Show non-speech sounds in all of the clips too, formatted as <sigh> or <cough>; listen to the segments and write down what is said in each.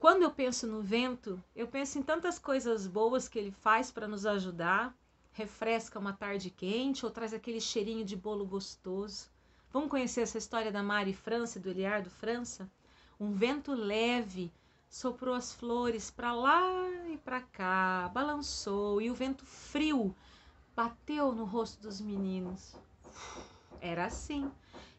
Quando eu penso no vento, eu penso em tantas coisas boas que ele faz para nos ajudar. Refresca uma tarde quente ou traz aquele cheirinho de bolo gostoso. Vamos conhecer essa história da Mari França e do Eliardo França? Um vento leve soprou as flores para lá e para cá, balançou e o vento frio bateu no rosto dos meninos. Era assim.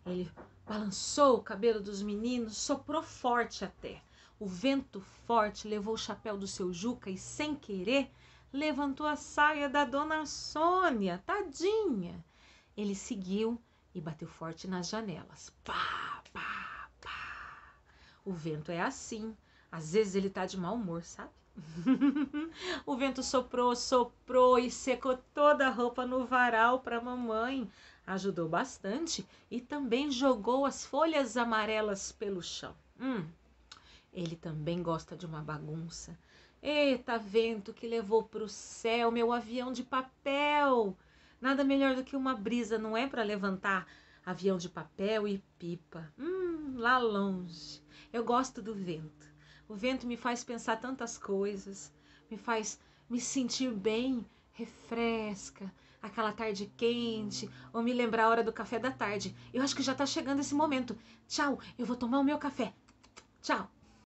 Ele balançou o cabelo dos meninos, soprou forte até. O vento forte levou o chapéu do seu Juca e, sem querer, levantou a saia da dona Sônia, tadinha. Ele seguiu e bateu forte nas janelas. Pá, pá, pá. O vento é assim. Às vezes ele tá de mau humor, sabe? <laughs> o vento soprou, soprou e secou toda a roupa no varal para mamãe. Ajudou bastante e também jogou as folhas amarelas pelo chão. Hum, ele também gosta de uma bagunça. Eita, vento que levou para o céu meu avião de papel! Nada melhor do que uma brisa, não é? Para levantar avião de papel e pipa. Hum, lá longe. Eu gosto do vento. O vento me faz pensar tantas coisas, me faz me sentir bem, refresca, aquela tarde quente, ou me lembrar a hora do café da tarde. Eu acho que já está chegando esse momento. Tchau, eu vou tomar o meu café. Tchau.